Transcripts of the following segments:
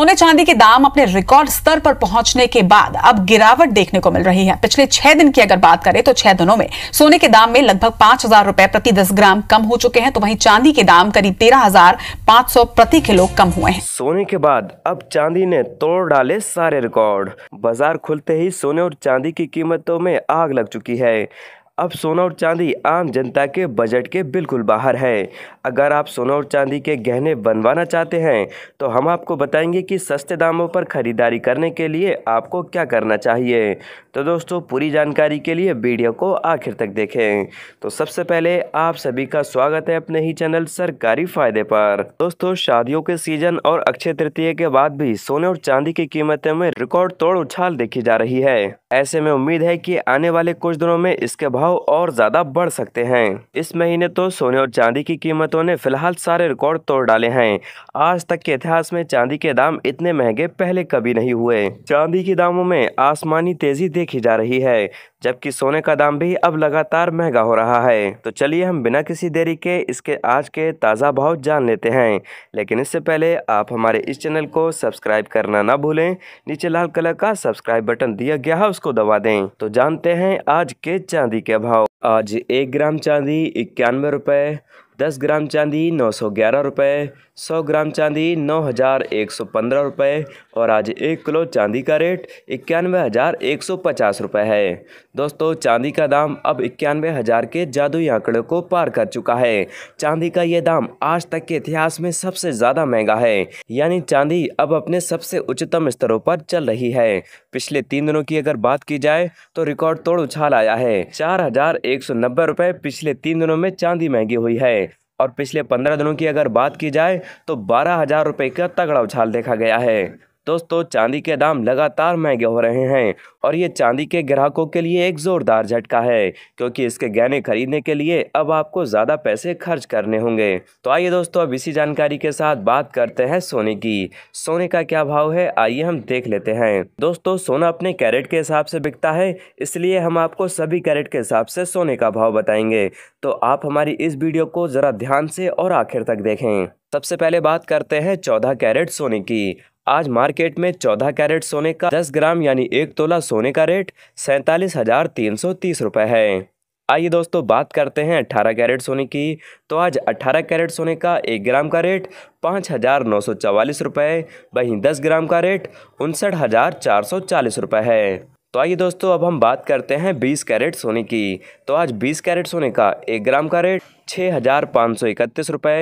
सोने चांदी के दाम अपने रिकॉर्ड स्तर पर पहुंचने के बाद अब गिरावट देखने को मिल रही है पिछले छह दिन की अगर बात करें तो छह दिनों में सोने के दाम में लगभग पांच हजार रुपए प्रति दस ग्राम कम हो चुके हैं तो वहीं चांदी के दाम करीब तेरह हजार पाँच सौ प्रति किलो कम हुए हैं सोने के बाद अब चांदी ने तोड़ डाले सारे रिकॉर्ड बाजार खुलते ही सोने और चांदी की कीमतों में आग लग चुकी है अब सोना और चांदी आम जनता के बजट के बिल्कुल बाहर है अगर आप सोना और चांदी के गहने बनवाना चाहते हैं तो हम आपको बताएंगे कि सस्ते दामों पर ख़रीदारी करने के लिए आपको क्या करना चाहिए तो दोस्तों पूरी जानकारी के लिए वीडियो को आखिर तक देखें तो सबसे पहले आप सभी का स्वागत है अपने ही चैनल सरकारी फ़ायदे पर दोस्तों शादियों के सीजन और अक्षय तृतीय के बाद भी सोने और चांदी की कीमतें में रिकॉर्ड तोड़ उछाल देखी जा रही है ऐसे में उम्मीद है की आने वाले कुछ दिनों में इसके भाव भाव और ज्यादा बढ़ सकते हैं इस महीने तो सोने और चांदी की कीमतों ने फिलहाल सारे रिकॉर्ड तोड़ डाले हैं आज तक के इतिहास में चांदी के दाम इतने महंगे पहले कभी नहीं हुए चांदी के दामों में आसमानी तेजी देखी जा रही है जबकि सोने का दाम भी अब लगातार महंगा हो रहा है तो चलिए हम बिना किसी देरी के इसके आज के ताज़ा भाव जान लेते हैं लेकिन इससे पहले आप हमारे इस चैनल को सब्सक्राइब करना ना भूलें नीचे लाल कलर का सब्सक्राइब बटन दिया गया है उसको दबा दें तो जानते हैं आज के चांदी के भाव आज एक ग्राम चांदी इक्यानवे रुपये दस ग्राम चांदी नौ सौ ग्यारह रुपये सौ ग्राम चांदी नौ हज़ार एक सौ पंद्रह रुपये और आज एक किलो चांदी का रेट इक्यानवे हज़ार एक सौ पचास रुपये है दोस्तों चांदी का दाम अब इक्यानवे हज़ार के जादू आंकड़े को पार कर चुका है चांदी का ये दाम आज तक के इतिहास में सबसे ज़्यादा महंगा है यानी चांदी अब अपने सबसे उच्चतम स्तरों पर चल रही है पिछले तीन दिनों की अगर बात की जाए तो रिकॉर्ड तोड़ उछाल आया है चार हजार एक सौ नब्बे रुपये पिछले तीन दिनों में चांदी महंगी हुई है और पिछले पंद्रह दिनों की अगर बात की जाए तो बारह हज़ार रुपये का तगड़ा उछाल देखा गया है दोस्तों चांदी के दाम लगातार महंगे हो रहे हैं और ये चांदी के ग्राहकों के लिए एक ज़ोरदार झटका है क्योंकि इसके गहने खरीदने के लिए अब आपको ज़्यादा पैसे खर्च करने होंगे तो आइए दोस्तों अब इसी जानकारी के साथ बात करते हैं सोने की सोने का क्या भाव है आइए हम देख लेते हैं दोस्तों सोना अपने कैरेट के हिसाब से बिकता है इसलिए हम आपको सभी कैरेट के हिसाब से सोने का भाव बताएंगे तो आप हमारी इस वीडियो को ज़रा ध्यान से और आखिर तक देखें सबसे पहले बात करते हैं चौदह कैरेट सोने की आज मार्केट में चौदह कैरेट सोने का दस ग्राम यानी एक तोला सोने का रेट सैंतालीस हजार तीन सौ तीस रुपए है आइए दोस्तों बात करते हैं 18 कैरेट सोने की तो आज 18 कैरेट सोने का एक ग्राम का रेट पाँच हज़ार नौ सौ चवालीस रुपए वहीं दस ग्राम का रेट उनसठ हज़ार चार सौ चालीस रुपए है तो आइए दोस्तों अब हम बात करते हैं बीस कैरेट सोने की तो आज बीस कैरेट सोने का एक ग्राम का रेट छः हज़ार पाँच सौ इकतीस रुपए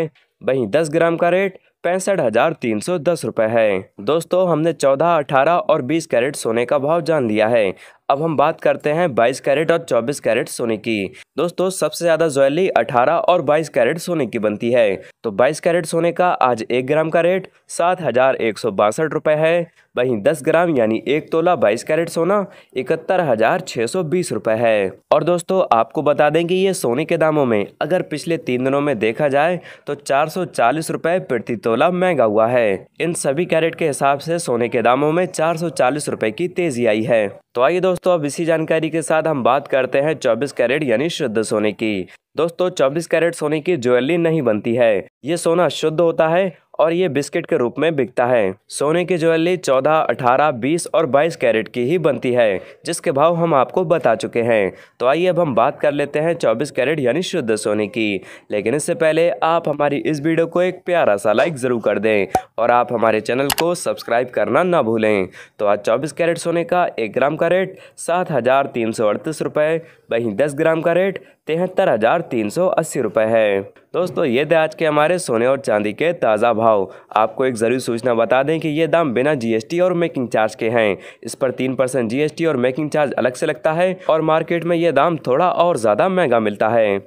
वहीं दस ग्राम का रेट पैंसठ हजार तीन सौ दस रुपये है दोस्तों हमने चौदह अठारह और बीस कैरेट सोने का भाव जान लिया है अब हम बात करते हैं 22 कैरेट और 24 कैरेट सोने की दोस्तों सबसे ज़्यादा ज्वेलरी 18 और 22 कैरेट सोने की बनती है तो 22 कैरेट सोने का आज एक ग्राम का रेट सात हज़ार एक सौ बासठ रुपये है वहीं 10 ग्राम यानी एक तोला 22 कैरेट सोना इकहत्तर हज़ार छह सौ बीस रुपये है और दोस्तों आपको बता दें कि ये सोने के दामों में अगर पिछले तीन दिनों में देखा जाए तो चार सौ चालीस रुपये प्रति तोला महंगा हुआ है इन सभी कैरेट के हिसाब से सोने के दामों में चार सौ चालीस रुपये की तेजी आई है तो आइए दोस्तों दोस्तों अब इसी जानकारी के साथ हम बात करते हैं 24 कैरेट यानी शुद्ध सोने की दोस्तों 24 कैरेट सोने की ज्वेलरी नहीं बनती है ये सोना शुद्ध होता है और ये बिस्किट के रूप में बिकता है सोने की ज्वेलरी चौदह अठारह बीस और बाईस कैरेट की ही बनती है जिसके भाव हम आपको बता चुके हैं तो आइए अब हम बात कर लेते हैं चौबीस कैरेट यानी शुद्ध सोने की लेकिन इससे पहले आप हमारी इस वीडियो को एक प्यारा सा लाइक ज़रूर कर दें और आप हमारे चैनल को सब्सक्राइब करना ना भूलें तो आज चौबीस कैरेट सोने का एक ग्राम का रेट सात हज़ार तीन सौ अड़तीस रुपए वहीं दस ग्राम का रेट तिहत्तर हज़ार तीन सौ अस्सी रुपए है दोस्तों ये थे आज के हमारे सोने और चांदी के ताज़ा भाव आपको एक ज़रूरी सूचना बता दें कि ये दाम बिना जीएसटी और मेकिंग चार्ज के हैं इस पर तीन परसेंट जी और मेकिंग चार्ज अलग से लगता है और मार्केट में ये दाम थोड़ा और ज़्यादा महंगा मिलता है